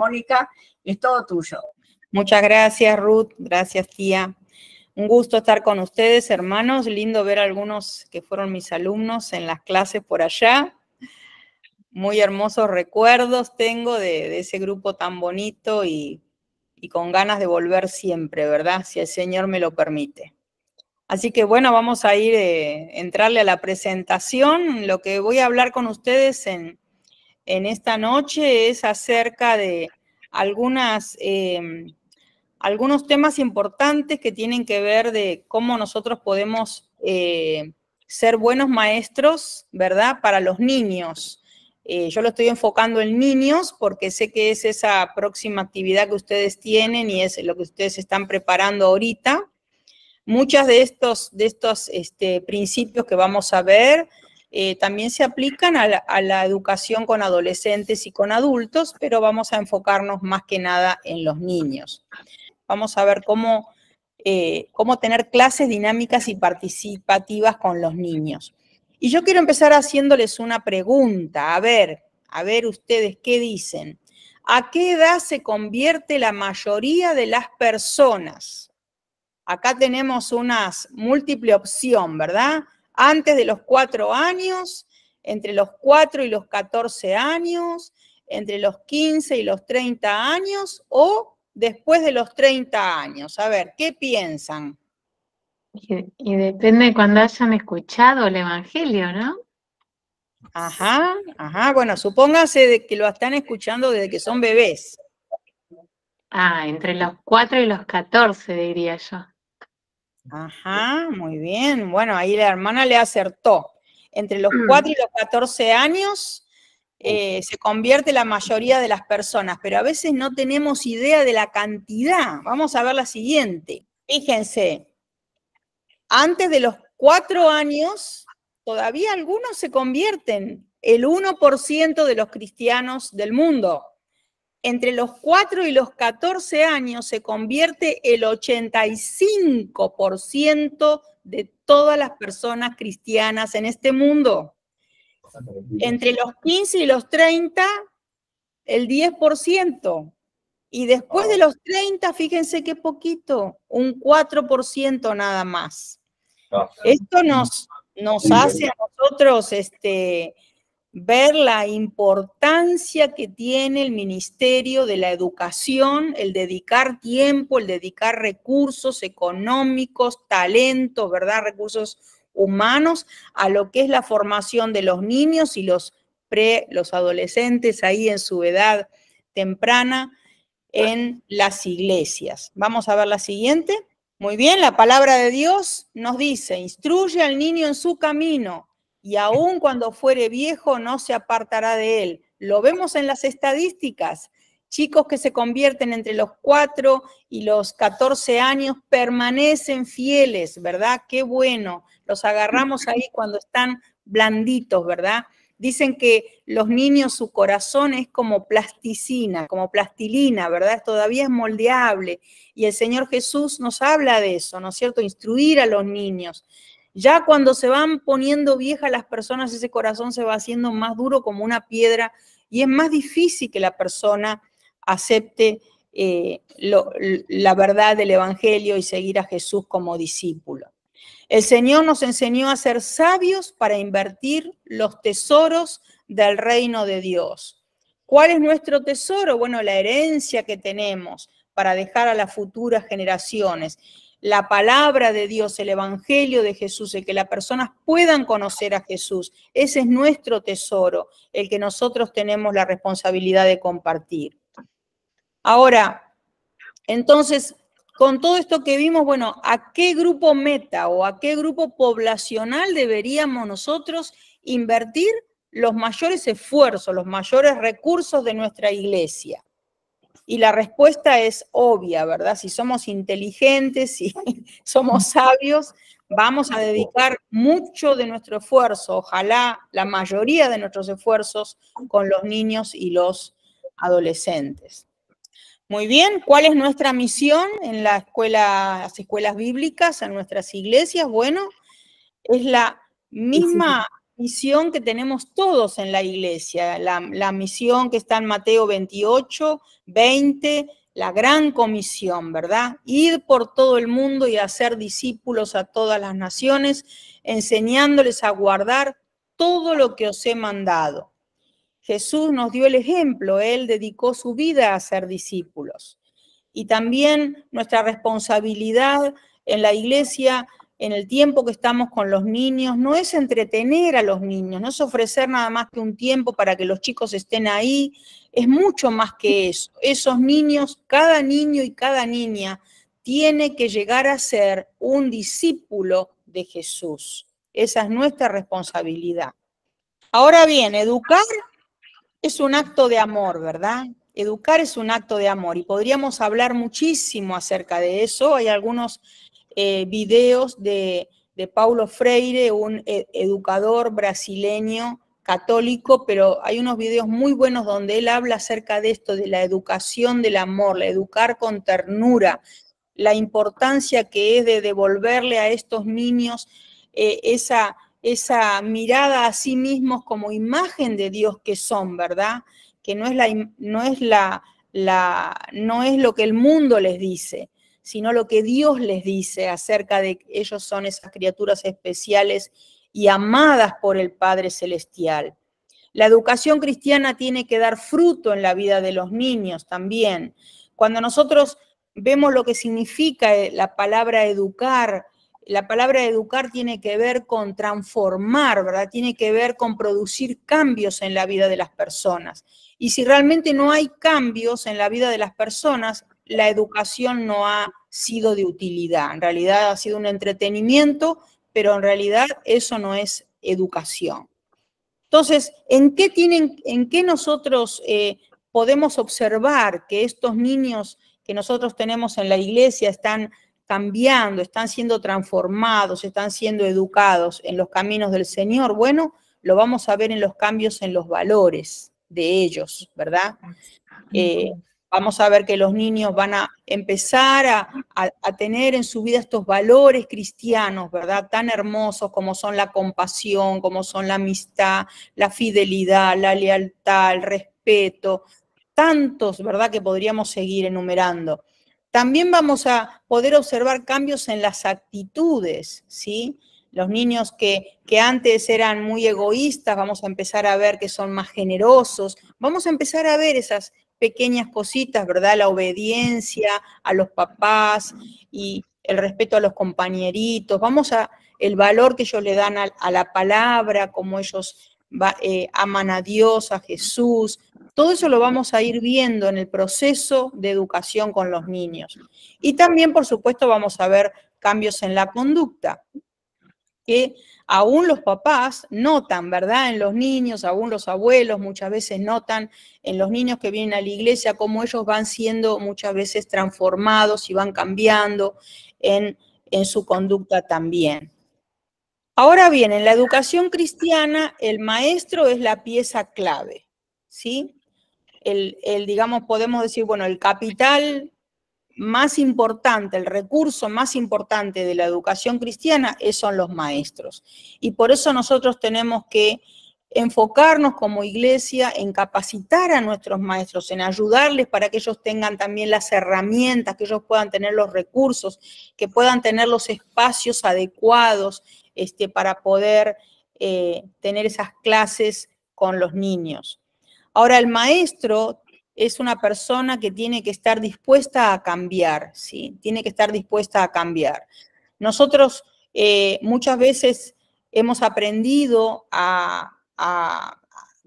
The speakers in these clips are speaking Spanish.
Mónica, es todo tuyo. Muchas gracias, Ruth. Gracias, tía. Un gusto estar con ustedes, hermanos. Lindo ver a algunos que fueron mis alumnos en las clases por allá. Muy hermosos recuerdos tengo de, ese grupo tan bonito y, con ganas de volver siempre, ¿verdad? Si el Señor me lo permite. Así que bueno, vamos a ir, a eh, entrarle a la presentación. Lo que voy a hablar con ustedes en, en esta noche es acerca de em, algunos temas importantes que tienen que ver de cómo nosotros podemos eh, ser buenos maestros, ¿verdad? Para los niños. Eh, yo lo estoy enfocando en niños porque sé que es esa próxima actividad que ustedes tienen y es lo que ustedes están preparando ahorita. Muchos de estos, de estos este, principios que vamos a ver eh, también se aplican a la, educación con adolescentes y con adultos, pero vamos a enfocarnos más que nada en los niños. Vamos a ver eh, cómo, tener clases dinámicas y participativas con los niños. Y yo quiero empezar haciéndoles una pregunta, a ver, a ver ustedes qué dicen. ¿A qué edad se convierte la mayoría de las personas? Acá tenemos unas múltiple opción, ¿verdad? antes de los cuatro años, entre los cuatro y los catorce años, entre los quince y los treinta años o después de los treinta años. A ver, ¿qué piensan? Y, depende de cuando hayan escuchado el Evangelio, ¿no? Ajá, ajá. Bueno, supóngase de que lo están escuchando desde que son bebés. Ah, entre los cuatro y los catorce, diría yo. Ajá, muy bien. Bueno, ahí la hermana le acertó. Entre los 4 mm. y los 14 años eh, se convierte la mayoría de las personas, pero a veces no tenemos idea de la cantidad. Vamos a ver la siguiente. Fíjense, antes de los 4 años, todavía algunos se convierten, el 1% de los cristianos del mundo entre los 4 y los 14 años se convierte el 85% de todas las personas cristianas en este mundo. Entre los 15 y los 30, el 10%. Y después de los 30, fíjense qué poquito, un 4% nada más. Esto nos, nos hace a nosotros este, ver la importancia que tiene el Ministerio de la Educación, el dedicar tiempo, el dedicar recursos económicos, talentos, ¿verdad? Recursos humanos a lo que es la formación de los niños y los pre, los adolescentes ahí en su edad temprana en las iglesias. Vamos a ver la siguiente. Muy bien, la palabra de Dios nos dice, instruye al niño en su camino y aun cuando fuere viejo no se apartará de él. Lo vemos en las estadísticas. Chicos que se convierten entre los 4 y los 14 años permanecen fieles, ¿verdad? Qué bueno. Los agarramos ahí cuando están blanditos, ¿verdad? Dicen que los niños, su corazón es como plasticina, como plastilina, ¿verdad? Todavía es moldeable. Y el Señor Jesús nos habla de eso, ¿no es cierto? Instruir a los niños. Ya cuando se van poniendo viejas las personas, ese corazón se va haciendo más duro como una piedra y es más difícil que la persona acepte eh, la verdad del Evangelio y seguir a Jesús como discípulo. El Señor nos enseñó a ser sabios para invertir los tesoros del reino de Dios. ¿Cuál es nuestro tesoro? Bueno, la herencia que tenemos para dejar a las futuras generaciones la palabra de Dios, el Evangelio de Jesús, el que las personas puedan conocer a Jesús. Ese es nuestro tesoro, el que nosotros tenemos la responsabilidad de compartir. Ahora, entonces, con todo esto que vimos, bueno, ¿a qué grupo meta o a qué grupo poblacional deberíamos nosotros invertir los mayores esfuerzos, los mayores recursos de nuestra iglesia? Y la respuesta es obvia, ¿verdad? Si somos inteligentes, si somos sabios, vamos a dedicar mucho de nuestro esfuerzo, ojalá la mayoría de nuestros esfuerzos con los niños y los adolescentes. Muy bien, ¿cuál es nuestra misión en las escuelas bíblicas, en nuestras iglesias? Bueno, es la misma misión que tenemos todos en la iglesia, la, misión que está en Mateo 28, 20, la gran comisión, ¿verdad? Ir por todo el mundo y hacer discípulos a todas las naciones, enseñándoles a guardar todo lo que os he mandado. Jesús nos dio el ejemplo, Él dedicó su vida a ser discípulos. Y también nuestra responsabilidad en la iglesia en el tiempo que estamos con los niños, no es entretener a los niños, no es ofrecer nada más que un tiempo para que los chicos estén ahí, es mucho más que eso. Esos niños, cada niño y cada niña tiene que llegar a ser un discípulo de Jesús. Esa es nuestra responsabilidad. Ahora bien, educar es un acto de amor, ¿verdad? Educar es un acto de amor y podríamos hablar muchísimo acerca de eso. Hay algunos eh, videos de, de, Paulo Freire, un eh, educador brasileño católico, pero hay unos videos muy buenos donde él habla acerca de esto, de la educación del amor, la educar con ternura, la importancia que es de devolverle a estos niños eh, esa, esa mirada a sí mismos como imagen de Dios que son, ¿verdad? Que no es la, no es la, la no es lo que el mundo les dice, sino lo que Dios les dice acerca de que ellos son esas criaturas especiales y amadas por el Padre Celestial. La educación cristiana tiene que dar fruto en la vida de los niños también. Cuando nosotros vemos lo que significa eh, la palabra educar, la palabra educar tiene que ver con transformar, ¿verdad? Tiene que ver con producir cambios en la vida de las personas. Y si realmente no hay cambios en la vida de las personas, la educación no ha sido de utilidad. En realidad ha sido un entretenimiento, pero en realidad eso no es educación. Entonces, ¿en qué, tienen, en qué nosotros eh, podemos observar que estos niños que nosotros tenemos en la iglesia están cambiando, están siendo transformados, están siendo educados en los caminos del Señor? Bueno, lo vamos a ver en los cambios en los valores de ellos, ¿verdad? vamos a ver que los niños van a empezar a, tener en su vida estos valores cristianos, ¿verdad? Tan hermosos como son la compasión, como son la amistad, la fidelidad, la lealtad, el respeto, tantos, ¿verdad? Que podríamos seguir enumerando. También vamos a poder observar cambios en las actitudes, ¿sí? Los niños que, que, antes eran muy egoístas, vamos a empezar a ver que son más generosos, vamos a empezar a ver esas pequeñas cositas, ¿verdad? La obediencia a los papás y el respeto a los compañeritos, vamos a el valor que ellos le dan a, la palabra, como ellos eh, aman a Dios, a Jesús, todo eso lo vamos a ir viendo en el proceso de educación con los niños. Y también, por supuesto, vamos a ver cambios en la conducta, que aún los papás notan, ¿verdad? En los niños, aún los abuelos muchas veces notan en los niños que vienen a la iglesia cómo ellos van siendo muchas veces transformados y van cambiando en, su conducta también. Ahora bien, en la educación cristiana el maestro es la pieza clave, ¿sí? El, el, digamos, podemos decir, bueno, el capital más importante, el recurso más importante de la educación cristiana es, son los maestros. Y por eso nosotros tenemos que enfocarnos como iglesia en capacitar a nuestros maestros, en ayudarles para que ellos tengan también las herramientas, que ellos puedan tener los recursos, que puedan tener los espacios adecuados este, para poder eh, tener esas clases con los niños. Ahora, el maestro es una persona que tiene que estar dispuesta a cambiar, ¿sí? Tiene que estar dispuesta a cambiar. Nosotros eh, muchas veces hemos aprendido a, a,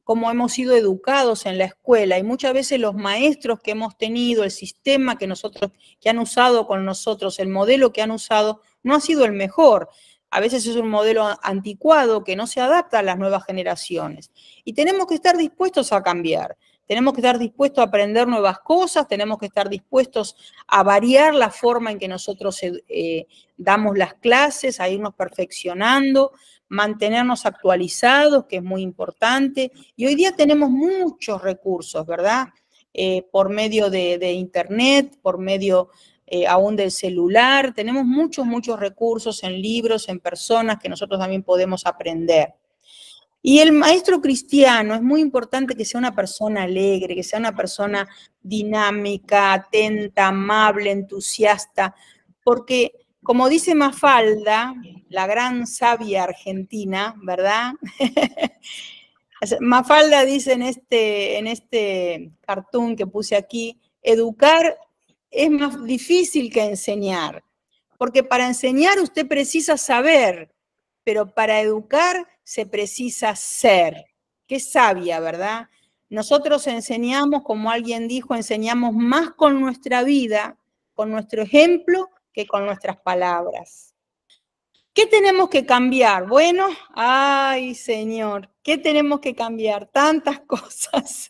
cómo hemos sido educados en la escuela y muchas veces los maestros que hemos tenido, el sistema que nosotros, que han usado con nosotros, el modelo que han usado, no ha sido el mejor. A veces es un modelo anticuado que no se adapta a las nuevas generaciones. Y tenemos que estar dispuestos a cambiar. Tenemos que estar dispuestos a aprender nuevas cosas, tenemos que estar dispuestos a variar la forma en que nosotros eh, eh, damos las clases, a irnos perfeccionando, mantenernos actualizados, que es muy importante. Y hoy día tenemos muchos recursos, ¿verdad? Eh, por medio de, Internet, por medio aún del celular, tenemos muchos, muchos recursos en libros, en personas que nosotros también podemos aprender. Y el maestro cristiano es muy importante que sea una persona alegre, que sea una persona dinámica, atenta, amable, entusiasta, porque como dice Mafalda, la gran sabia argentina, ¿verdad? Mafalda dice en este, en este cartoon que puse aquí, educar es más difícil que enseñar, porque para enseñar usted precisa saber, pero para educar se precisa ser. Qué sabia, ¿verdad? Nosotros enseñamos, como alguien dijo, enseñamos más con nuestra vida, con nuestro ejemplo, que con nuestras palabras. ¿Qué tenemos que cambiar? Bueno, ay Señor, ¿qué tenemos que cambiar? Tantas cosas,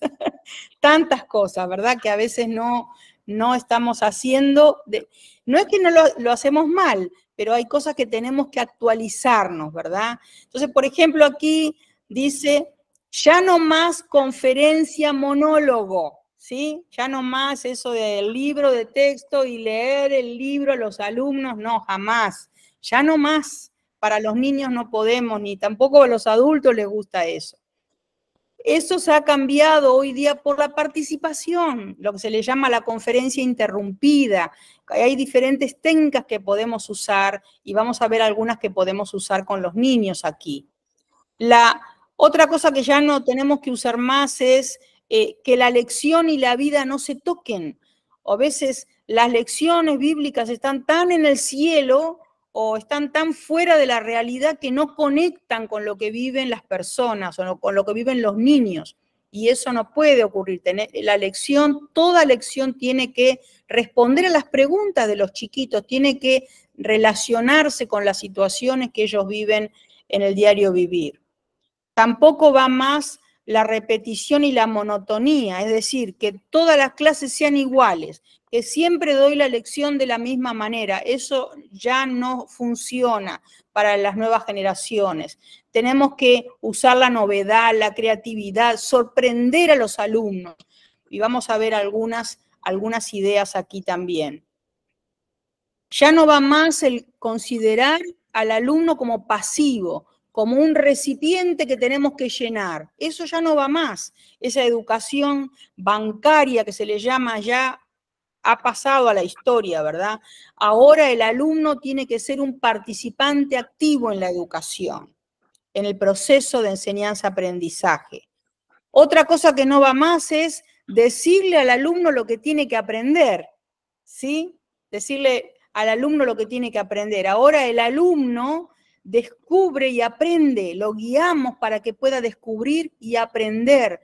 tantas cosas, ¿verdad? Que a veces no, no estamos haciendo, de, no es que no lo, lo hacemos mal, pero hay cosas que tenemos que actualizarnos, ¿verdad? Entonces, por ejemplo, aquí dice, ya no más conferencia monólogo, ¿sí? Ya no más eso del libro de texto y leer el libro a los alumnos, no, jamás. Ya no más. Para los niños no podemos, ni tampoco a los adultos les gusta eso. Eso se ha cambiado hoy día por la participación, lo que se le llama la conferencia interrumpida. Hay diferentes técnicas que podemos usar y vamos a ver algunas que podemos usar con los niños aquí. La otra cosa que ya no tenemos que usar más es eh, que la lección y la vida no se toquen. a veces las lecciones bíblicas están tan en el cielo o están tan fuera de la realidad que no conectan con lo que viven las personas o con lo que viven los niños. Y eso no puede ocurrir. La lección, toda lección tiene que responder a las preguntas de los chiquitos, tiene que relacionarse con las situaciones que ellos viven en el diario vivir. Tampoco va más la repetición y la monotonía, es decir, que todas las clases sean iguales, que siempre doy la lección de la misma manera, eso ya no funciona para las nuevas generaciones. Tenemos que usar la novedad, la creatividad, sorprender a los alumnos. Y vamos a ver algunas, algunas ideas aquí también. Ya no va más el considerar al alumno como pasivo, como un recipiente que tenemos que llenar. Eso ya no va más. Esa educación bancaria que se le llama ya ha pasado a la historia, ¿verdad? Ahora el alumno tiene que ser un participante activo en la educación, en el proceso de enseñanza-aprendizaje. Otra cosa que no va más es decirle al alumno lo que tiene que aprender, ¿sí? Decirle al alumno lo que tiene que aprender. Ahora el alumno descubre y aprende, lo guiamos para que pueda descubrir y aprender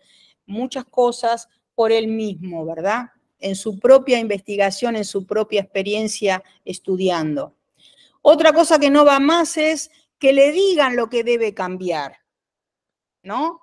muchas cosas por él mismo, ¿verdad? En su propia investigación, en su propia experiencia estudiando. Otra cosa que no va más es que le digan lo que debe cambiar, ¿no?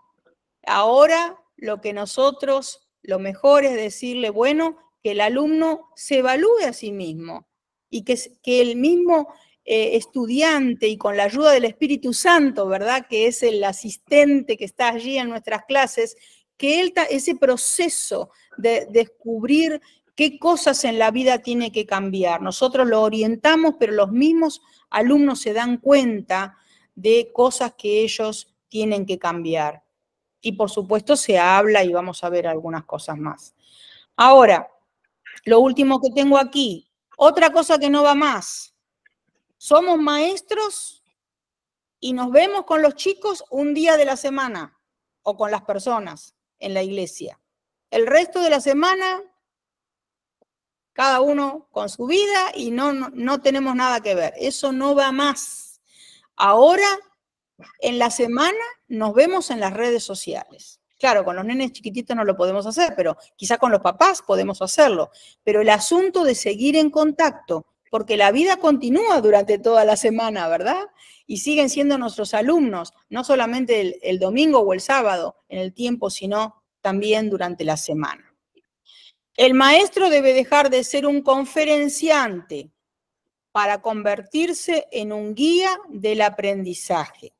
Ahora lo que nosotros, lo mejor es decirle, bueno, que el alumno se evalúe a sí mismo y que, que él mismo eh, estudiante y con la ayuda del Espíritu Santo, ¿verdad? Que es el asistente que está allí en nuestras clases, que él ese proceso de descubrir qué cosas en la vida tiene que cambiar. Nosotros lo orientamos, pero los mismos alumnos se dan cuenta de cosas que ellos tienen que cambiar. Y por supuesto se habla y vamos a ver algunas cosas más. Ahora, lo último que tengo aquí, otra cosa que no va más, somos maestros y nos vemos con los chicos un día de la semana o con las personas en la iglesia. El resto de la semana, cada uno con su vida y no, no, tenemos nada que ver. Eso no va más. Ahora, en la semana, nos vemos en las redes sociales. Claro, con los nenes chiquititos no lo podemos hacer, pero quizá con los papás podemos hacerlo. Pero el asunto de seguir en contacto porque la vida continúa durante toda la semana, ¿verdad? Y siguen siendo nuestros alumnos, no solamente el, domingo o el sábado en el tiempo, sino también durante la semana. El maestro debe dejar de ser un conferenciante para convertirse en un guía del aprendizaje.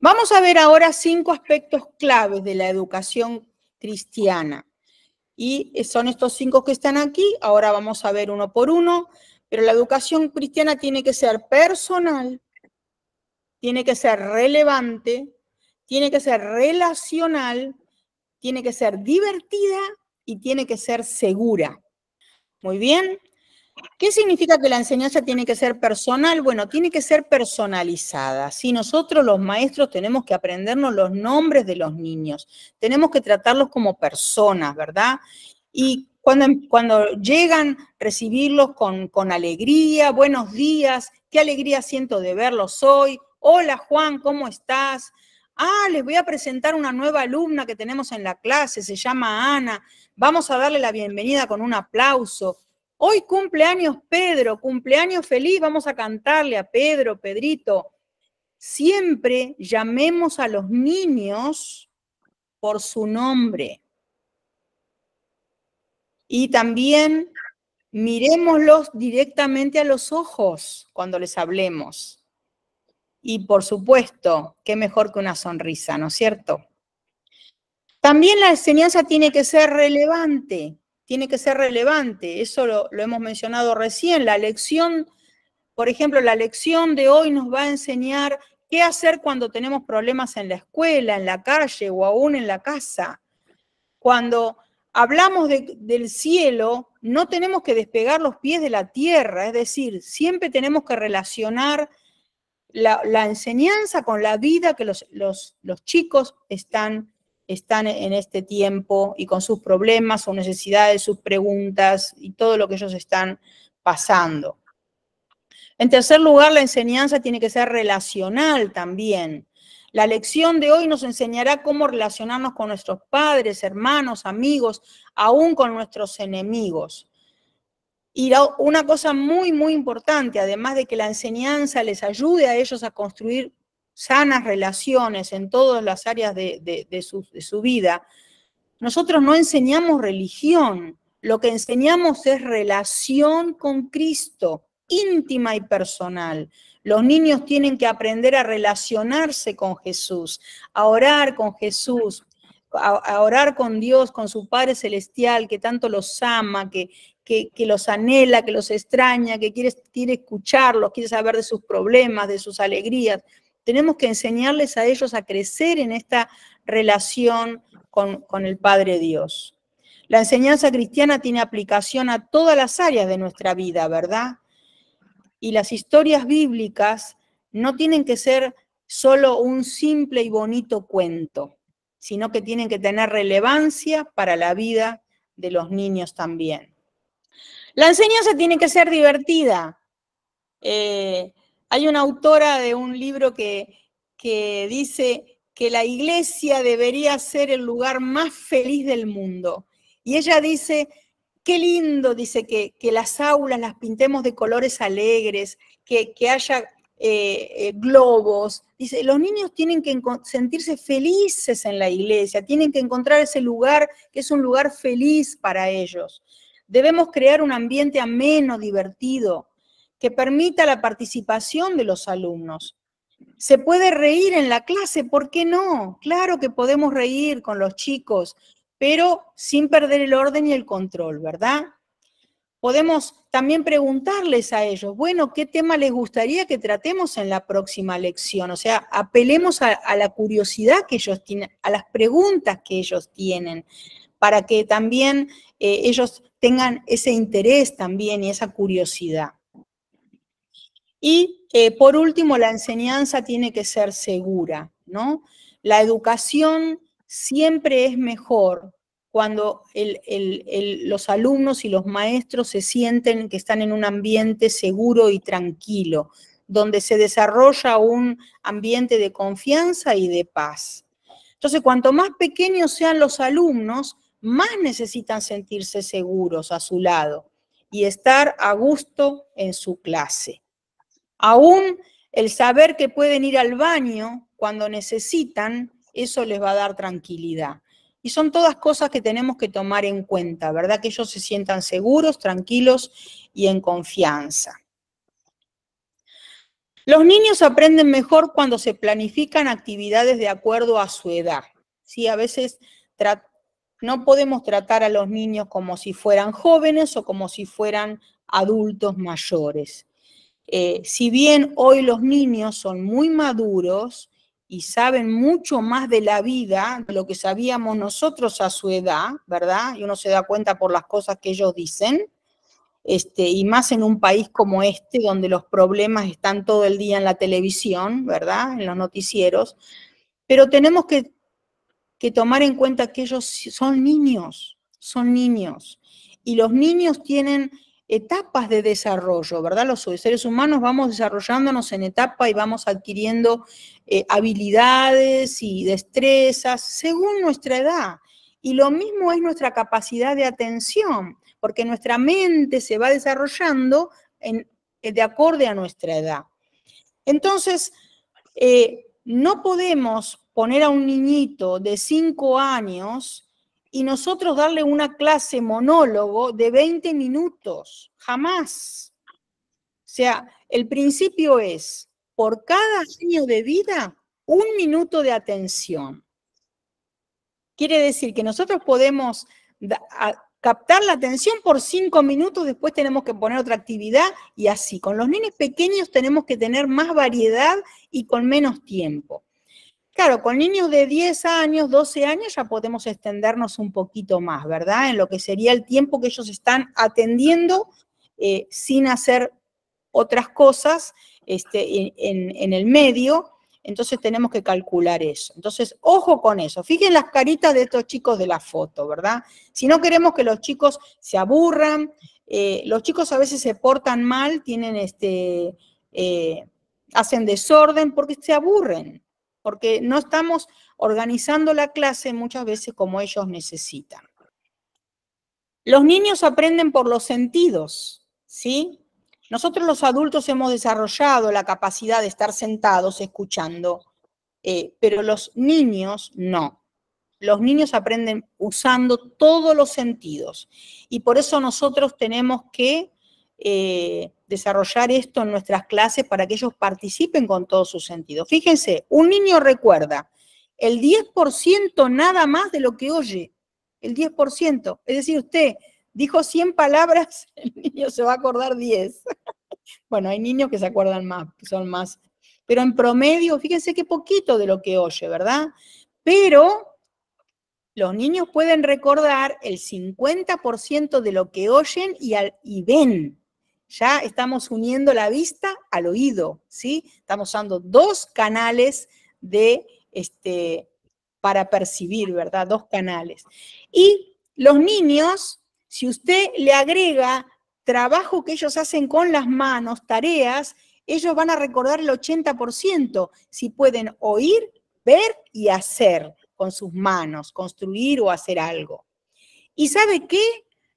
Vamos a ver ahora cinco aspectos claves de la educación cristiana. Y eh, son estos cinco que están aquí, ahora vamos a ver uno por uno, pero la educación cristiana tiene que ser personal, tiene que ser relevante, tiene que ser relacional, tiene que ser divertida y tiene que ser segura. Muy bien, ¿Qué significa que la enseñanza tiene que ser personal? Bueno, tiene que ser personalizada. Si nosotros los maestros tenemos que aprendernos los nombres de los niños, tenemos que tratarlos como personas, ¿verdad? Y cuando, em, cuando llegan, recibirlos con, con alegría, buenos días, qué alegría siento de verlos hoy, hola Juan, ¿cómo estás? Ah, les voy a presentar una nueva alumna que tenemos en la clase, se llama Ana. Vamos a darle la bienvenida con un aplauso. Hoy cumpleaños Pedro, cumpleaños feliz, vamos a cantarle a Pedro, Pedrito. Siempre llamemos a los niños por su nombre. Y también miremoslos directamente a los ojos cuando les hablemos. Y por supuesto, qué mejor que una sonrisa, ¿no es cierto? También la enseñanza tiene que ser relevante, tiene que ser relevante. Eso lo, hemos mencionado recién. La lección, por ejemplo, la lección de hoy nos va a enseñar qué hacer cuando tenemos problemas en la escuela, en la calle o aún en la casa. Cuando hablamos del cielo, no tenemos que despegar los pies de la tierra, es decir, siempre tenemos que relacionar la, enseñanza con la vida que los, los chicos están están en este tiempo y con sus problemas, sus necesidades, sus preguntas y todo lo que ellos están pasando. En tercer lugar, la enseñanza tiene que ser relacional también. La lección de hoy nos enseñará cómo relacionarnos con nuestros padres, hermanos, amigos, aún con nuestros enemigos. Y una cosa muy, muy importante, además de que la enseñanza les ayude a ellos a construir sanas relaciones en todas las áreas de, su, vida, nosotros no enseñamos religión, lo que enseñamos es relación con Cristo, íntima y personal. Los niños tienen que aprender a relacionarse con Jesús, a orar con Jesús, a, orar con Dios, con su Padre Celestial, que tanto los ama, que, que los anhela, que los extraña, que quiere escucharlos, quiere saber de sus problemas, de sus alegrías tenemos que enseñarles a ellos a crecer en esta relación con, el Padre Dios. La enseñanza cristiana tiene aplicación a todas las áreas de nuestra vida, ¿verdad? Y las historias bíblicas no tienen que ser solo un simple y bonito cuento, sino que tienen que tener relevancia para la vida de los niños también. La enseñanza tiene que ser divertida. Eh, hay una autora de un libro que, dice que la iglesia debería ser el lugar más feliz del mundo. Y ella dice, qué lindo, dice, que, que las aulas las pintemos de colores alegres, que, haya eh, eh, globos. Dice, los niños tienen que sentirse felices en la iglesia, tienen que encontrar ese lugar que es un lugar feliz para ellos. Debemos crear un ambiente ameno, divertido que permita la participación de los alumnos. Se puede reír en la clase, ¿por qué no? Claro que podemos reír con los chicos, pero sin perder el orden y el control, ¿verdad? Podemos también preguntarles a ellos, bueno, ¿qué tema les gustaría que tratemos en la próxima lección? O sea, apelemos a, la curiosidad que ellos tienen, a las preguntas que ellos tienen, para que también eh, ellos tengan ese interés también y esa curiosidad. Y eh, por último, la enseñanza tiene que ser segura, ¿no? La educación siempre es mejor cuando los alumnos y los maestros se sienten que están en un ambiente seguro y tranquilo, donde se desarrolla un ambiente de confianza y de paz. Entonces, cuanto más pequeños sean los alumnos, más necesitan sentirse seguros a su lado y estar a gusto en su clase. Aún el saber que pueden ir al baño cuando necesitan, eso les va a dar tranquilidad. Y son todas cosas que tenemos que tomar en cuenta, ¿verdad? Que ellos se sientan seguros, tranquilos y en confianza. Los niños aprenden mejor cuando se planifican actividades de acuerdo a su edad. ¿sí? A veces no podemos tratar a los niños como si fueran jóvenes o como si fueran adultos mayores. Eh, si bien hoy los niños son muy maduros y saben mucho más de la vida, de lo que sabíamos nosotros a su edad, ¿verdad? Y uno se da cuenta por las cosas que ellos dicen, este, y más en un país como este, donde los problemas están todo el día en la televisión, ¿verdad? En los noticieros. Pero tenemos que, que tomar en cuenta que ellos son niños, son niños. Y los niños tienen etapas de desarrollo, ¿verdad? Los seres humanos vamos desarrollándonos en etapa y vamos adquiriendo eh, habilidades y destrezas según nuestra edad. Y lo mismo es nuestra capacidad de atención, porque nuestra mente se va desarrollando eh, de acorde a nuestra edad. Entonces, eh, no podemos poner a un niñito de cinco años y nosotros darle una clase monólogo de 20 minutos, jamás. O sea, el principio es, por cada año de vida, un minuto de atención. Quiere decir que nosotros podemos captar la atención por cinco minutos, después tenemos que poner otra actividad y así. Con los niños pequeños tenemos que tener más variedad y con menos tiempo. Claro, con niños de 10 años, 12 años ya podemos extendernos un poquito más, ¿verdad? En lo que sería el tiempo que ellos están atendiendo eh, sin hacer otras cosas este, en, el medio. Entonces tenemos que calcular eso. Entonces, ojo con eso. fíjense las caritas de estos chicos de la foto, ¿verdad? Si no queremos que los chicos se aburran, eh, los chicos a veces se portan mal, tienen este, eh, hacen desorden porque se aburren porque no estamos organizando la clase muchas veces como ellos necesitan. Los niños aprenden por los sentidos, ¿sí? Nosotros los adultos hemos desarrollado la capacidad de estar sentados escuchando, eh, pero los niños no. Los niños aprenden usando todos los sentidos y por eso nosotros tenemos que eh, desarrollar esto en nuestras clases para que ellos participen con todo sus sentido. Fíjense, un niño recuerda el 10% nada más de lo que oye, el 10%. Es decir, usted dijo 100 palabras, el niño se va a acordar 10. bueno, hay niños que se acuerdan más, son más. Pero en promedio, fíjense qué poquito de lo que oye, ¿verdad? Pero los niños pueden recordar el 50% de lo que oyen y, al, y ven. Ya estamos uniendo la vista al oído, ¿sí? Estamos usando dos canales de, este, para percibir, ¿verdad? Dos canales. Y los niños, si usted le agrega trabajo que ellos hacen con las manos, tareas, ellos van a recordar el 80% si pueden oír, ver y hacer con sus manos, construir o hacer algo. ¿Y sabe qué?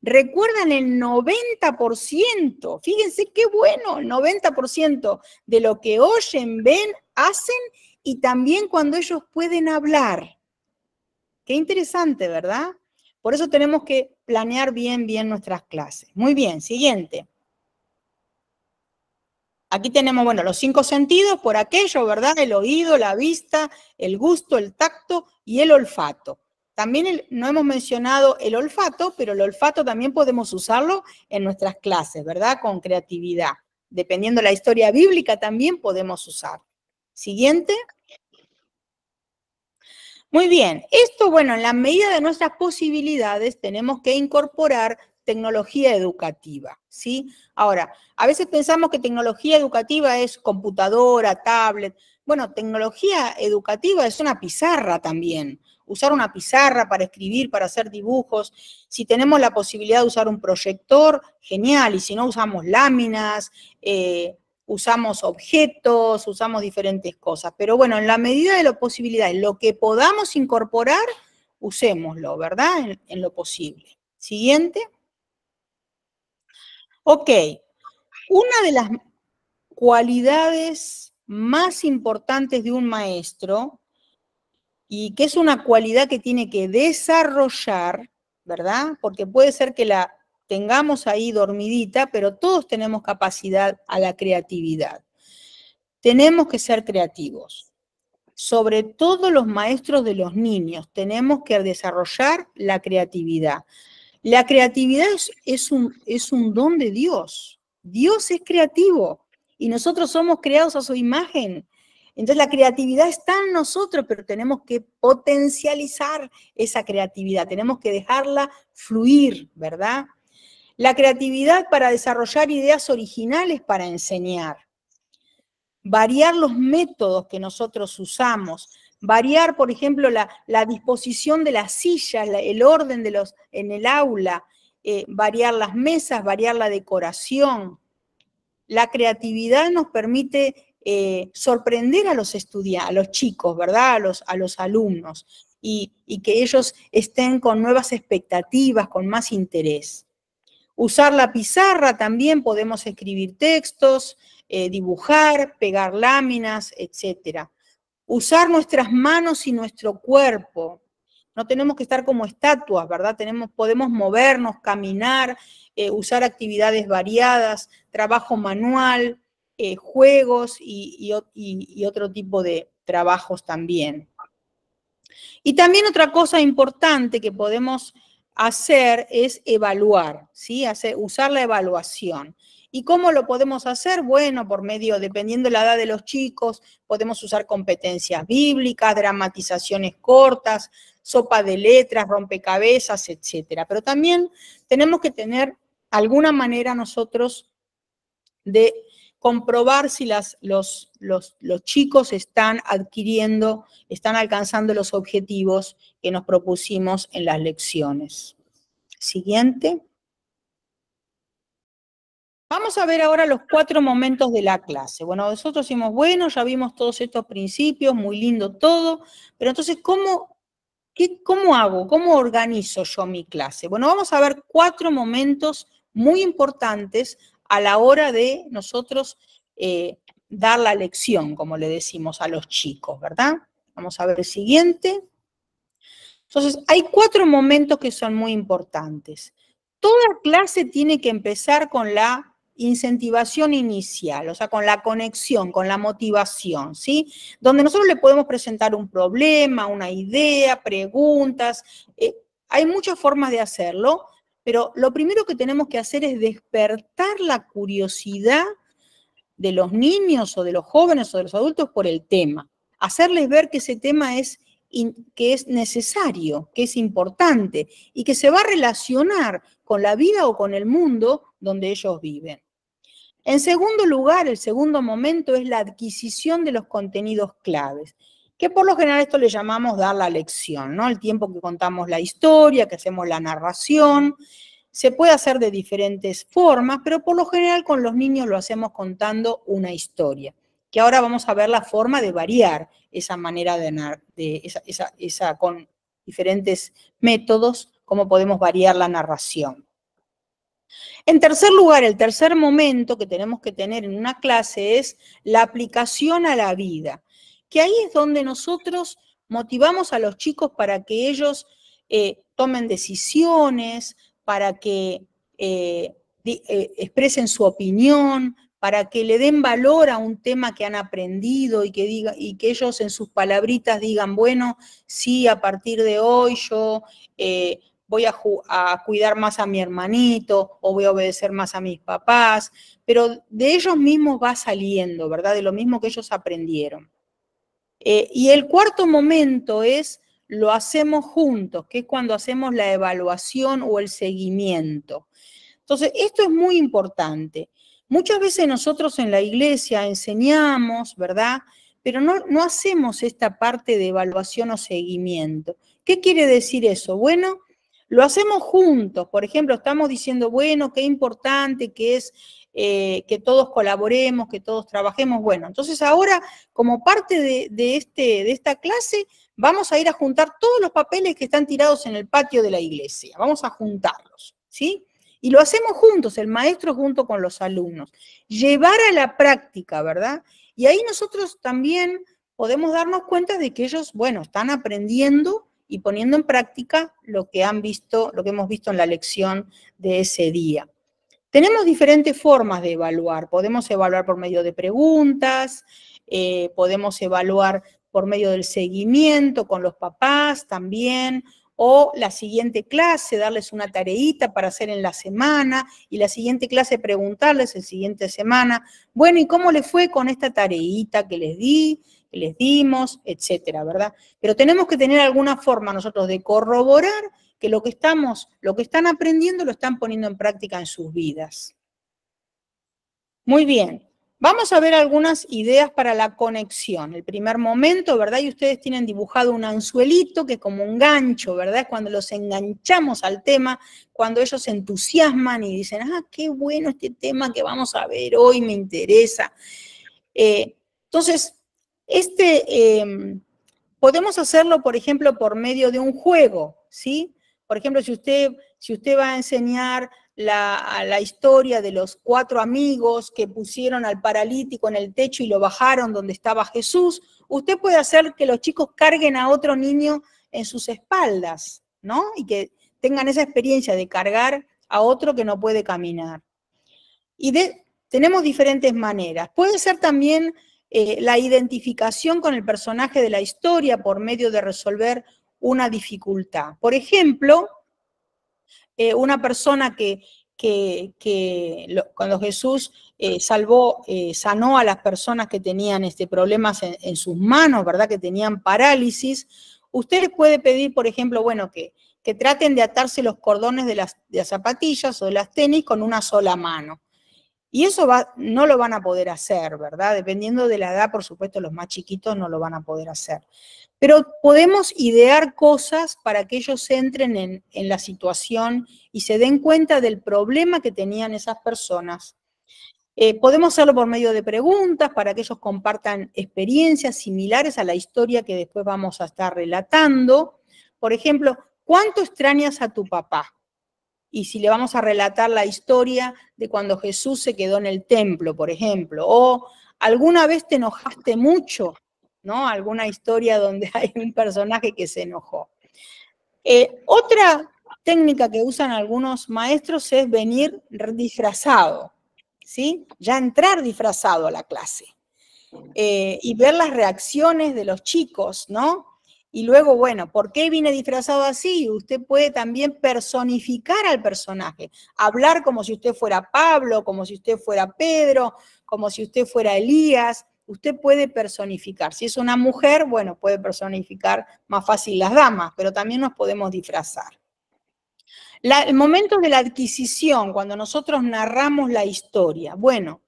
recuerdan el 90%, fíjense qué bueno, el 90% de lo que oyen, ven, hacen y también cuando ellos pueden hablar. Qué interesante, ¿verdad? Por eso tenemos que planear bien, bien nuestras clases. Muy bien, siguiente. Aquí tenemos, bueno, los cinco sentidos por aquello, ¿verdad? El oído, la vista, el gusto, el tacto y el olfato. También no hemos mencionado el olfato, pero el olfato también podemos usarlo en nuestras clases, ¿verdad? Con creatividad. Dependiendo de la historia bíblica también podemos usar. Siguiente. Muy bien, esto, bueno, en la medida de nuestras posibilidades tenemos que incorporar tecnología educativa, ¿sí? Ahora, a veces pensamos que tecnología educativa es computadora, tablet. Bueno, tecnología educativa es una pizarra también usar una pizarra para escribir, para hacer dibujos. Si tenemos la posibilidad de usar un proyector, genial. Y si no, usamos láminas, eh, usamos objetos, usamos diferentes cosas. Pero bueno, en la medida de la posibilidad, lo que podamos incorporar, usémoslo, ¿verdad? En, en lo posible. Siguiente. Ok. Una de las cualidades más importantes de un maestro y que es una cualidad que tiene que desarrollar, ¿verdad? Porque puede ser que la tengamos ahí dormidita, pero todos tenemos capacidad a la creatividad. Tenemos que ser creativos. Sobre todo los maestros de los niños, tenemos que desarrollar la creatividad. La creatividad es, un, es un don de Dios. Dios es creativo y nosotros somos creados a su imagen. Entonces la creatividad está en nosotros, pero tenemos que potencializar esa creatividad, tenemos que dejarla fluir, ¿verdad? La creatividad para desarrollar ideas originales para enseñar, variar los métodos que nosotros usamos, variar, por ejemplo, la, disposición de las sillas, el orden de los en el aula, eh, variar las mesas, variar la decoración. La creatividad nos permite eh, sorprender a los estudiantes, a los chicos, ¿verdad? A los, a los alumnos y, que ellos estén con nuevas expectativas, con más interés. Usar la pizarra también, podemos escribir textos, eh, dibujar, pegar láminas, etc. Usar nuestras manos y nuestro cuerpo. No tenemos que estar como estatuas, ¿verdad? Tenemos, podemos movernos, caminar, eh, usar actividades variadas, trabajo manual, eh, juegos y, otro tipo de trabajos también. Y también otra cosa importante que podemos hacer es evaluar, ¿sí? usar la evaluación. ¿Y cómo lo podemos hacer? Bueno, por medio, dependiendo de la edad de los chicos, podemos usar competencias bíblicas, dramatizaciones cortas, sopa de letras, rompecabezas, etc. Pero también tenemos que tener alguna manera nosotros de comprobar si las, los, chicos están adquiriendo, están alcanzando los objetivos que nos propusimos en las lecciones. Siguiente. Vamos a ver ahora los cuatro momentos de la clase. Bueno, nosotros hicimos, bueno, ya vimos todos estos principios, muy lindo todo, pero entonces, ¿cómo, qué, ¿cómo hago? ¿Cómo organizo yo mi clase? Bueno, vamos a ver cuatro momentos muy importantes a la hora de nosotros eh, dar la lección, como le decimos a los chicos, ¿verdad? Vamos a ver el siguiente. Entonces, hay cuatro momentos que son muy importantes. Toda clase tiene que empezar con la incentivación inicial, o sea, con la conexión, con la motivación, ¿sí? Donde nosotros le podemos presentar un problema, una idea, preguntas. Eh, hay muchas formas de hacerlo, pero lo primero que tenemos que hacer es despertar la curiosidad de los niños o de los jóvenes o de los adultos por el tema. Hacerles ver que ese tema es, que es necesario, que es importante y que se va a relacionar con la vida o con el mundo donde ellos viven. En segundo lugar, el segundo momento es la adquisición de los contenidos claves que por lo general esto le llamamos dar la lección, ¿no? El tiempo que contamos la historia, que hacemos la narración, se puede hacer de diferentes formas, pero por lo general con los niños lo hacemos contando una historia, que ahora vamos a ver la forma de variar esa manera de, de con diferentes métodos, cómo podemos variar la narración. En tercer lugar, el tercer momento que tenemos que tener en una clase es la aplicación a la vida que ahí es donde nosotros motivamos a los chicos para que ellos eh, tomen decisiones, para que eh, eh, expresen su opinión, para que le den valor a un tema que han aprendido y que, diga, y que ellos en sus palabritas digan, bueno, sí, a partir de hoy yo voy a, cuidar más a mi hermanito o voy a obedecer más a mis papás, pero de ellos mismos va saliendo, ¿verdad? De lo mismo que ellos aprendieron. Eh, y el cuarto momento es lo hacemos juntos, que es cuando hacemos la evaluación o el seguimiento. Entonces, esto es muy importante. Muchas veces nosotros en la iglesia enseñamos, ¿verdad? Pero no, no hacemos esta parte de evaluación o seguimiento. ¿Qué quiere decir eso? Bueno, lo hacemos juntos. Por ejemplo, estamos diciendo, bueno, qué importante que es eh, que todos colaboremos, que todos trabajemos. Bueno, entonces ahora, como parte de, este, de esta clase, vamos a ir a juntar todos los papeles que están tirados en el patio de la iglesia. Vamos a juntarlos, ¿sí? Y lo hacemos juntos, el maestro junto con los alumnos. Llevar a la práctica, ¿verdad? Y ahí nosotros también podemos darnos cuenta de que ellos, bueno, están aprendiendo y poniendo en práctica lo que han visto, lo que hemos visto en la lección de ese día. Tenemos diferentes formas de evaluar. Podemos evaluar por medio de preguntas, eh, podemos evaluar por medio del seguimiento con los papás también, o la siguiente clase, darles una tareita para hacer en la semana, y la siguiente clase preguntarles el siguiente semana, bueno, ¿y cómo les fue con esta tareita que les di, que les dimos, etcétera, verdad? Pero tenemos que tener alguna forma nosotros de corroborar que lo que estamos, lo que están aprendiendo lo están poniendo en práctica en sus vidas. Muy bien, vamos a ver algunas ideas para la conexión. El primer momento, ¿verdad? Y ustedes tienen dibujado un anzuelito que es como un gancho, ¿verdad? Es cuando los enganchamos al tema, cuando ellos se entusiasman y dicen, ah, qué bueno este tema que vamos a ver hoy, me interesa. Eh, entonces, este... Eh, podemos hacerlo, por ejemplo, por medio de un juego, ¿sí? Por ejemplo, si usted, si usted va a enseñar la, la, historia de los cuatro amigos que pusieron al paralítico en el techo y lo bajaron donde estaba Jesús, usted puede hacer que los chicos carguen a otro niño en sus espaldas, ¿no? Y que tengan esa experiencia de cargar a otro que no puede caminar. Y de, tenemos diferentes maneras. Puede ser también eh, la identificación con el personaje de la historia por medio de resolver una dificultad. Por ejemplo, eh, una persona que, cuando Jesús eh, salvó, eh, sanó a las personas que tenían este, problemas en, sus manos, ¿verdad? Que tenían parálisis. Usted puede pedir, por ejemplo, bueno, que, que traten de atarse los cordones de las, de las zapatillas o de las tenis con una sola mano. Y eso no lo van a poder hacer, ¿verdad? Dependiendo de la edad, por supuesto, los más chiquitos no lo van a poder hacer. Pero podemos idear cosas para que ellos entren en, en la situación y se den cuenta del problema que tenían esas personas. Eh, podemos hacerlo por medio de preguntas para que ellos compartan experiencias similares a la historia que después vamos a estar relatando. Por ejemplo, ¿cuánto extrañas a tu papá? y si le vamos a relatar la historia de cuando Jesús se quedó en el templo, por ejemplo, o alguna vez te enojaste mucho, ¿no? Alguna historia donde hay un personaje que se enojó. Eh, otra técnica que usan algunos maestros es venir disfrazado, ¿sí? Ya entrar disfrazado a la clase eh, y ver las reacciones de los chicos, ¿no? Y luego, bueno, ¿por qué viene disfrazado así? Usted puede también personificar al personaje, hablar como si usted fuera Pablo, como si usted fuera Pedro, como si usted fuera Elías. Usted puede personificar. Si es una mujer, bueno, puede personificar más fácil las damas, pero también nos podemos disfrazar. el momento de la adquisición, cuando nosotros narramos la historia, bueno,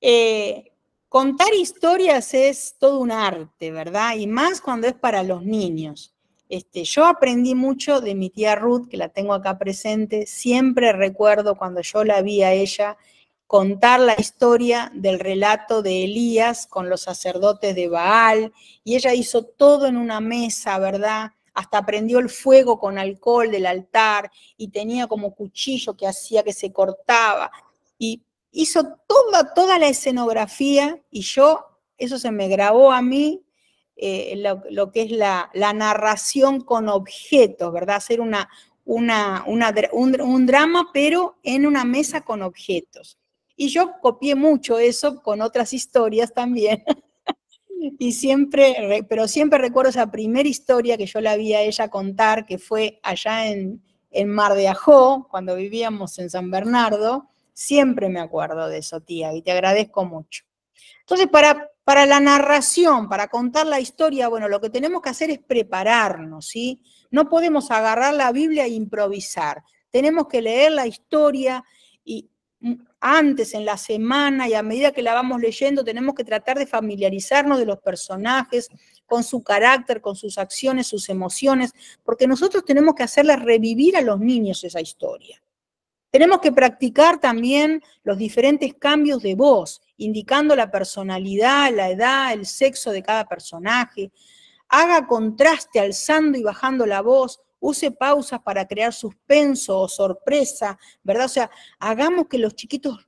eh, Contar historias es todo un arte, ¿verdad? Y más cuando es para los niños. Este, yo aprendí mucho de mi tía Ruth, que la tengo acá presente. Siempre recuerdo cuando yo la vi a ella contar la historia del relato de Elías con los sacerdotes de Baal. Y ella hizo todo en una mesa, ¿verdad? Hasta prendió el fuego con alcohol del altar y tenía como cuchillo que hacía que se cortaba. Y hizo toda, toda la escenografía y yo, eso se me grabó a mí, eh, lo, que es la, narración con objetos, ¿verdad? Hacer una, una, un, drama, pero en una mesa con objetos. Y yo copié mucho eso con otras historias también. y siempre, pero siempre recuerdo esa primera historia que yo la vi a ella contar, que fue allá en, en Mar de Ajó, cuando vivíamos en San Bernardo, Siempre me acuerdo de eso, tía, y te agradezco mucho. Entonces, para, la narración, para contar la historia, bueno, lo que tenemos que hacer es prepararnos, ¿sí? No podemos agarrar la Biblia e improvisar. Tenemos que leer la historia y mm, antes, en la semana y a medida que la vamos leyendo, tenemos que tratar de familiarizarnos de los personajes, con su carácter, con sus acciones, sus emociones, porque nosotros tenemos que hacerla revivir a los niños esa historia. Tenemos que practicar también los diferentes cambios de voz, indicando la personalidad, la edad, el sexo de cada personaje. Haga contraste alzando y bajando la voz, use pausas para crear suspenso o sorpresa, ¿verdad? O sea, hagamos que los chiquitos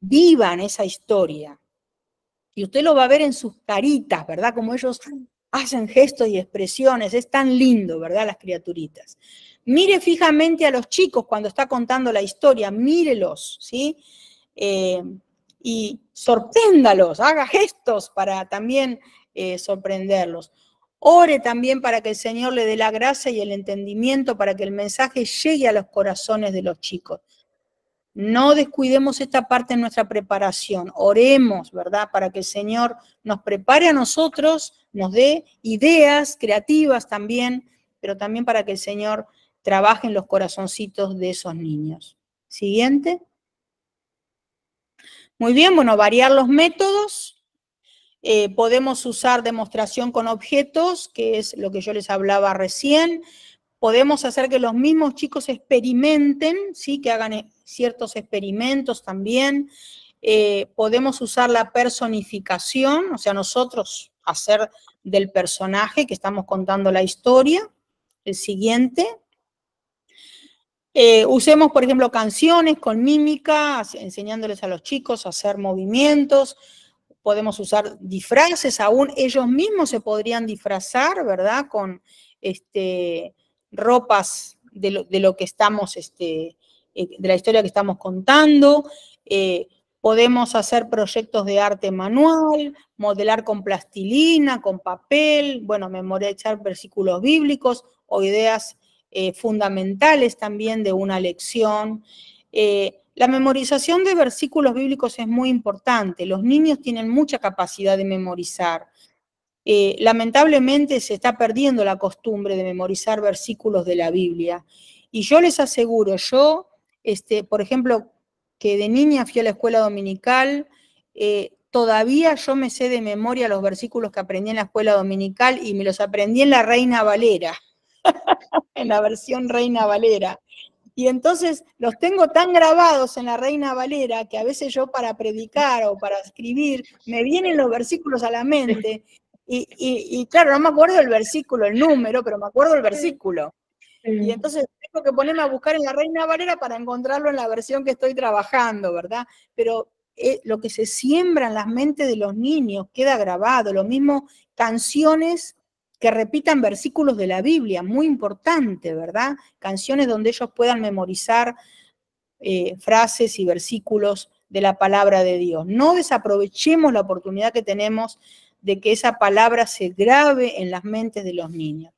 vivan esa historia. Y usted lo va a ver en sus caritas, ¿verdad? Como ellos hacen gestos y expresiones, es tan lindo, ¿verdad? Las criaturitas. Mire fijamente a los chicos cuando está contando la historia, mírelos, ¿sí? Eh, y sorpréndalos, haga gestos para también eh, sorprenderlos. Ore también para que el Señor le dé la gracia y el entendimiento para que el mensaje llegue a los corazones de los chicos. No descuidemos esta parte en nuestra preparación. Oremos, ¿verdad? Para que el Señor nos prepare a nosotros, nos dé ideas creativas también, pero también para que el Señor Trabajen los corazoncitos de esos niños. Siguiente. Muy bien, bueno, variar los métodos. Eh, podemos usar demostración con objetos, que es lo que yo les hablaba recién. Podemos hacer que los mismos chicos experimenten, ¿sí? que hagan eh, ciertos experimentos también. Eh, podemos usar la personificación, o sea, nosotros hacer del personaje que estamos contando la historia. El siguiente. Eh, usemos, por ejemplo, canciones con mímica, enseñándoles a los chicos a hacer movimientos. Podemos usar disfraces, aún ellos mismos se podrían disfrazar, ¿verdad? Con este, ropas de lo, que estamos, este, eh, de la historia que estamos contando. Eh, podemos hacer proyectos de arte manual, modelar con plastilina, con papel, bueno, memorizar versículos bíblicos o ideas eh, fundamentales también de una lección. Eh, la memorización de versículos bíblicos es muy importante. Los niños tienen mucha capacidad de memorizar. Eh, lamentablemente se está perdiendo la costumbre de memorizar versículos de la Biblia. Y yo les aseguro, yo, este, por ejemplo, que de niña fui a la escuela dominical, todavía yo me sé de memoria los versículos que aprendí en la escuela dominical y me los aprendí en la Reina Valera. en la versión Reina Valera. Y entonces los tengo tan grabados en la Reina Valera que a veces yo para predicar o para escribir me vienen los versículos a la mente. Y, claro, no me acuerdo el versículo, el número, pero me acuerdo el versículo. Y entonces tengo que ponerme a buscar en la Reina Valera para encontrarlo en la versión que estoy trabajando, ¿verdad? Pero eh, lo que se siembra en las mentes de los niños queda grabado. Lo mismo canciones que repitan versículos de la Biblia, muy importante, ¿verdad? Canciones donde ellos puedan memorizar eh, frases y versículos de la palabra de Dios. No desaprovechemos la oportunidad que tenemos de que esa palabra se grave en las mentes de los niños.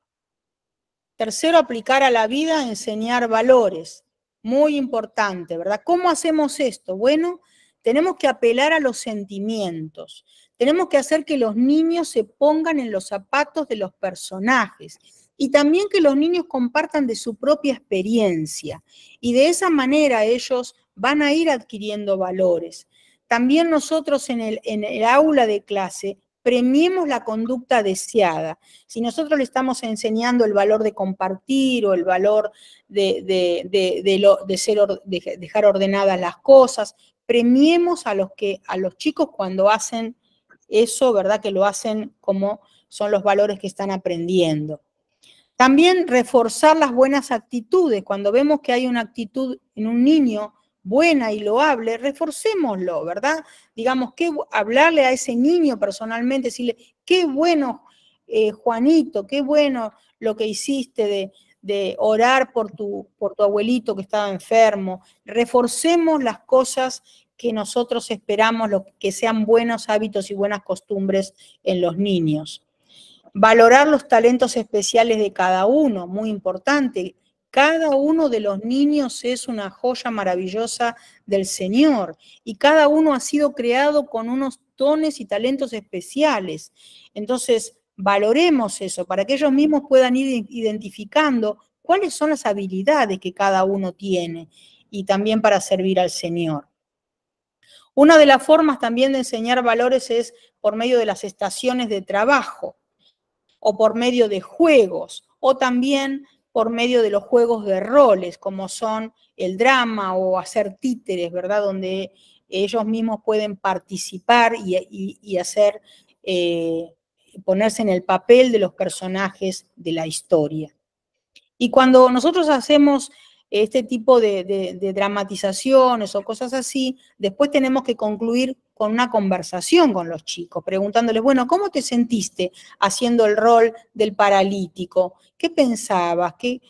Tercero, aplicar a la vida, enseñar valores. Muy importante, ¿verdad? ¿Cómo hacemos esto? Bueno, tenemos que apelar a los sentimientos. Tenemos que hacer que los niños se pongan en los zapatos de los personajes y también que los niños compartan de su propia experiencia. Y de esa manera ellos van a ir adquiriendo valores. También nosotros en el, en el aula de clase premiemos la conducta deseada. Si nosotros le estamos enseñando el valor de compartir o el valor de, de, de, de dejar ordenadas las cosas, premiemos a los, que, a los chicos cuando hacen eso, ¿verdad? Que lo hacen como son los valores que están aprendiendo. También reforzar las buenas actitudes. Cuando vemos que hay una actitud en un niño buena y loable, reforcémoslo, ¿verdad? Digamos, que hablarle a ese niño personalmente, decirle, qué bueno, eh, Juanito, qué bueno lo que hiciste de, orar por tu, por tu abuelito que estaba enfermo. Reforcemos las cosas que nosotros esperamos que sean buenos hábitos y buenas costumbres en los niños. Valorar los talentos especiales de cada uno, muy importante. Cada uno de los niños es una joya maravillosa del Señor y cada uno ha sido creado con unos dones y talentos especiales. Entonces, valoremos eso para que ellos mismos puedan ir identificando cuáles son las habilidades que cada uno tiene y también para servir al Señor. Una de las formas también de enseñar valores es por medio de las estaciones de trabajo o por medio de juegos o también por medio de los juegos de roles, como son el drama o hacer títeres, ¿verdad? Donde ellos mismos pueden participar y, eh, ponerse en el papel de los personajes de la historia. Y cuando nosotros hacemos este tipo de, dramatizaciones o cosas así, después tenemos que concluir con una conversación con los chicos, preguntándoles, bueno, ¿cómo te sentiste haciendo el rol del paralítico? ¿Qué pensabas? ¿Qué?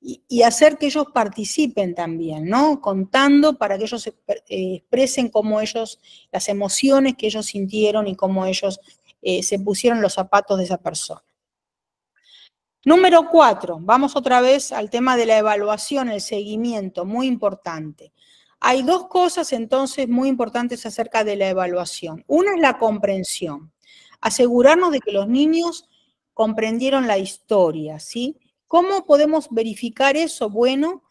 Y, hacer que ellos participen también, ¿no? Contando para que ellos eh, expresen cómo ellos, las emociones que ellos sintieron y cómo ellos eh, se pusieron los zapatos de esa persona. Número cuatro, vamos otra vez al tema de la evaluación, el seguimiento, muy importante. Hay dos cosas entonces muy importantes acerca de la evaluación. Una es la comprensión, asegurarnos de que los niños comprendieron la historia, ¿sí? ¿Cómo podemos verificar eso? Bueno,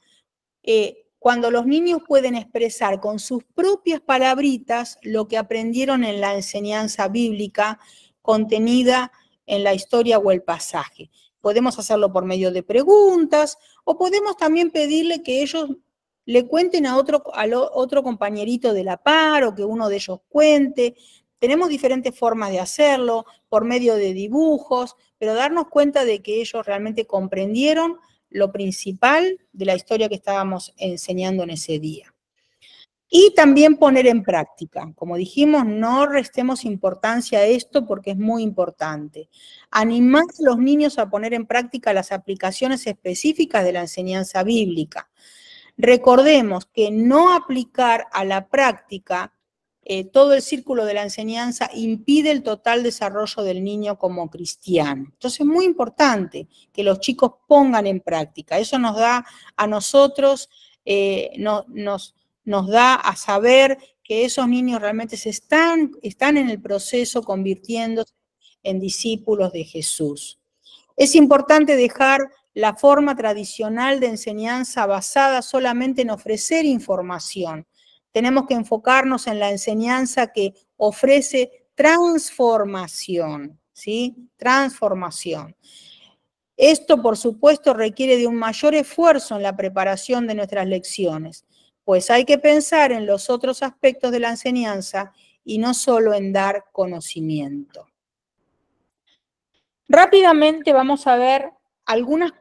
eh, cuando los niños pueden expresar con sus propias palabritas lo que aprendieron en la enseñanza bíblica contenida en la historia o el pasaje. Podemos hacerlo por medio de preguntas o podemos también pedirle que ellos le cuenten a otro, otro compañerito de la par o que uno de ellos cuente. Tenemos diferentes formas de hacerlo, por medio de dibujos, pero darnos cuenta de que ellos realmente comprendieron lo principal de la historia que estábamos enseñando en ese día. Y también poner en práctica. Como dijimos, no restemos importancia a esto porque es muy importante. Animar a los niños a poner en práctica las aplicaciones específicas de la enseñanza bíblica. Recordemos que no aplicar a la práctica eh, todo el círculo de la enseñanza impide el total desarrollo del niño como cristiano. Entonces es muy importante que los chicos pongan en práctica. Eso nos da a nosotros, eh, nos nos da a saber que esos niños realmente se están, están en el proceso convirtiéndose en discípulos de Jesús. Es importante dejar la forma tradicional de enseñanza basada solamente en ofrecer información. Tenemos que enfocarnos en la enseñanza que ofrece transformación, ¿sí? Transformación. Esto, por supuesto, requiere de un mayor esfuerzo en la preparación de nuestras lecciones pues hay que pensar en los otros aspectos de la enseñanza y no solo en dar conocimiento. Rápidamente vamos a ver algunas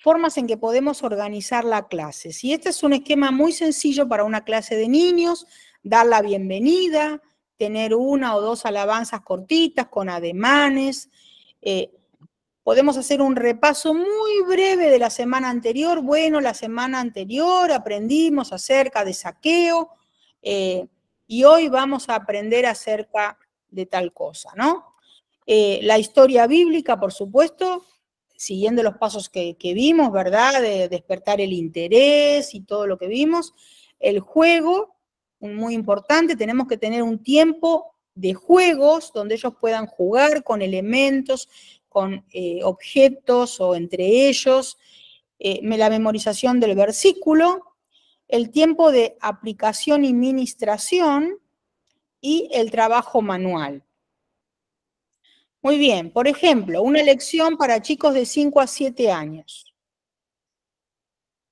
formas en que podemos organizar la clase. Si este es un esquema muy sencillo para una clase de niños, dar la bienvenida, tener una o dos alabanzas cortitas con ademanes, eh, Podemos hacer un repaso muy breve de la semana anterior. Bueno, la semana anterior aprendimos acerca de saqueo eh, y hoy vamos a aprender acerca de tal cosa, ¿no? Eh, la historia bíblica, por supuesto, siguiendo los pasos que, vimos, ¿verdad? De, de despertar el interés y todo lo que vimos. El juego, muy importante, tenemos que tener un tiempo de juegos donde ellos puedan jugar con elementos con eh, objetos o entre ellos, eh, la memorización del versículo, el tiempo de aplicación y ministración y el trabajo manual. Muy bien, por ejemplo, una lección para chicos de 5 a 7 años.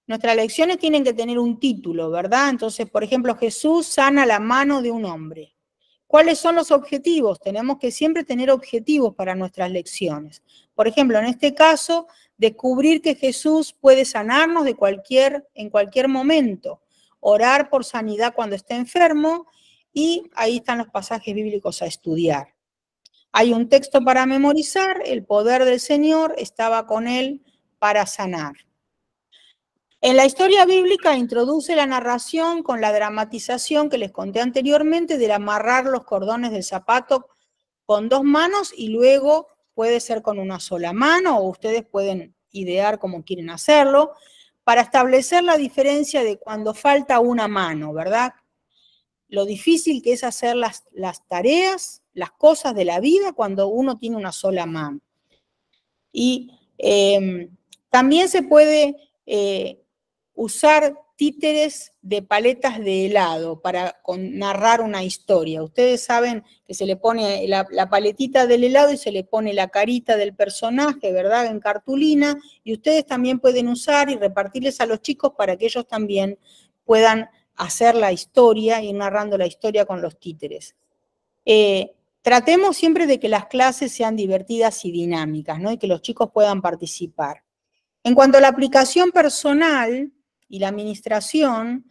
Nuestras lecciones tienen que tener un título, ¿verdad? Entonces, por ejemplo, Jesús sana la mano de un hombre. ¿Cuáles son los objetivos? Tenemos que siempre tener objetivos para nuestras lecciones. Por ejemplo, en este caso, descubrir que Jesús puede sanarnos de cualquier, en cualquier momento, orar por sanidad cuando esté enfermo y ahí están los pasajes bíblicos a estudiar. Hay un texto para memorizar, el poder del Señor estaba con él para sanar. En la historia bíblica introduce la narración con la dramatización que les conté anteriormente del amarrar los cordones del zapato con dos manos y luego puede ser con una sola mano o ustedes pueden idear como quieren hacerlo para establecer la diferencia de cuando falta una mano, ¿verdad? Lo difícil que es hacer las, las tareas, las cosas de la vida cuando uno tiene una sola mano. Y em, también se puede eh, usar títeres de paletas de helado para narrar una historia. Ustedes saben que se le pone la, paletita del helado y se le pone la carita del personaje, ¿verdad? En cartulina, y ustedes también pueden usar y repartirles a los chicos para que ellos también puedan hacer la historia, y narrando la historia con los títeres. Eh, tratemos siempre de que las clases sean divertidas y dinámicas, ¿no? Y que los chicos puedan participar. En cuanto a la aplicación personal, y la administración,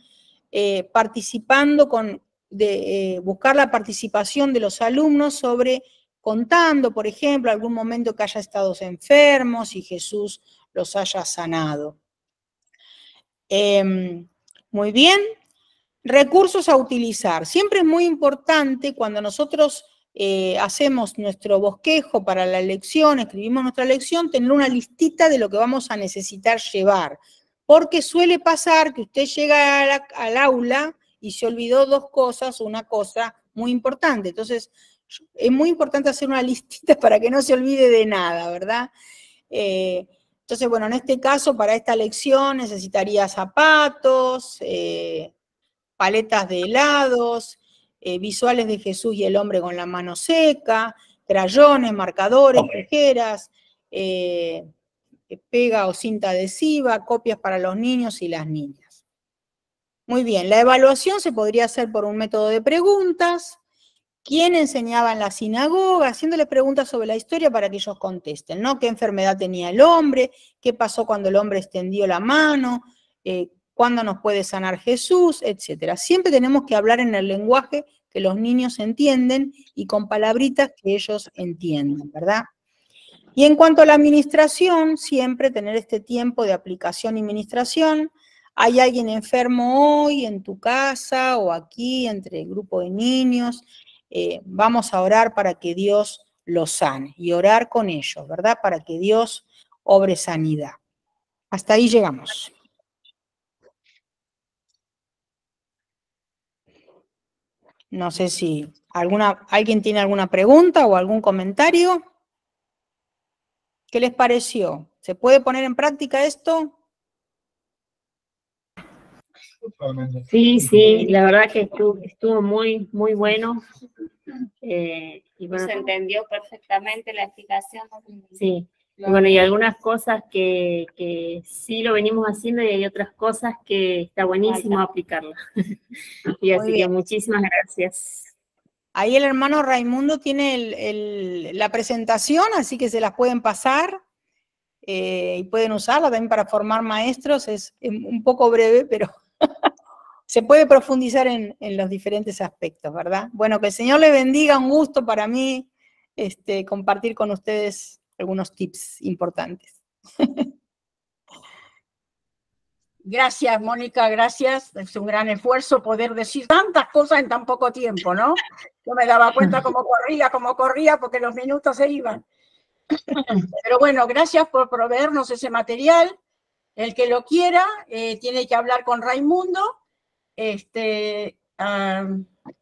eh, participando con, de eh, buscar la participación de los alumnos sobre contando, por ejemplo, algún momento que haya estado enfermos y Jesús los haya sanado. Em, muy bien, recursos a utilizar. Siempre es muy importante cuando nosotros eh, hacemos nuestro bosquejo para la lección, escribimos nuestra lección, tener una listita de lo que vamos a necesitar llevar porque suele pasar que usted llega al aula y se olvidó dos cosas, una cosa muy importante. Entonces, es muy importante hacer una listita para que no se olvide de nada, ¿verdad? Eh, entonces, bueno, en este caso, para esta lección necesitaría zapatos, eh, paletas de helados, eh, visuales de Jesús y el hombre con la mano seca, crayones, marcadores, tijeras, eh, pega o cinta adhesiva, copias para los niños y las niñas. Muy bien, la evaluación se podría hacer por un método de preguntas, quién enseñaba en la sinagoga, haciéndole preguntas sobre la historia para que ellos contesten, ¿no? ¿Qué enfermedad tenía el hombre? ¿Qué pasó cuando el hombre extendió la mano? Eh, ¿Cuándo nos puede sanar Jesús? Etcétera. Siempre tenemos que hablar en el lenguaje que los niños entienden y con palabritas que ellos entiendan, ¿verdad? Y en cuanto a la administración, siempre tener este tiempo de aplicación y administración. Hay alguien enfermo hoy en tu casa o aquí entre el grupo de niños. Eh, vamos a orar para que Dios los sane y orar con ellos, ¿verdad? Para que Dios obre sanidad. Hasta ahí llegamos. No sé si alguna, alguien tiene alguna pregunta o algún comentario. ¿Qué les pareció? ¿Se puede poner en práctica esto? Sí, sí, la verdad que estuvo, muy, muy eh, bueno. Se entendió perfectamente la explicación. Sí, bueno, y algunas cosas que, sí lo venimos haciendo y hay otras cosas que está buenísimo aplicarlas. y así que muchísimas gracias. Ahí el hermano Raimundo tiene la presentación, así que se las pueden pasar eh, y pueden usarla también para formar maestros. Es un poco breve, pero se puede profundizar en, los diferentes aspectos, ¿verdad? Bueno, que el Señor le bendiga, un gusto para mí este, compartir con ustedes algunos tips importantes. Gracias, Mónica, gracias. Es un gran esfuerzo poder decir tantas cosas en tan poco tiempo, ¿no? No me daba cuenta cómo corría, cómo corría, porque los minutos se iban. Pero bueno, gracias por proveernos ese material. El que lo quiera eh, tiene que hablar con Raimundo este,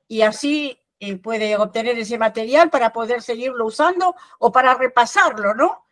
y así eh, puede obtener ese material para poder seguirlo usando o para repasarlo, ¿no?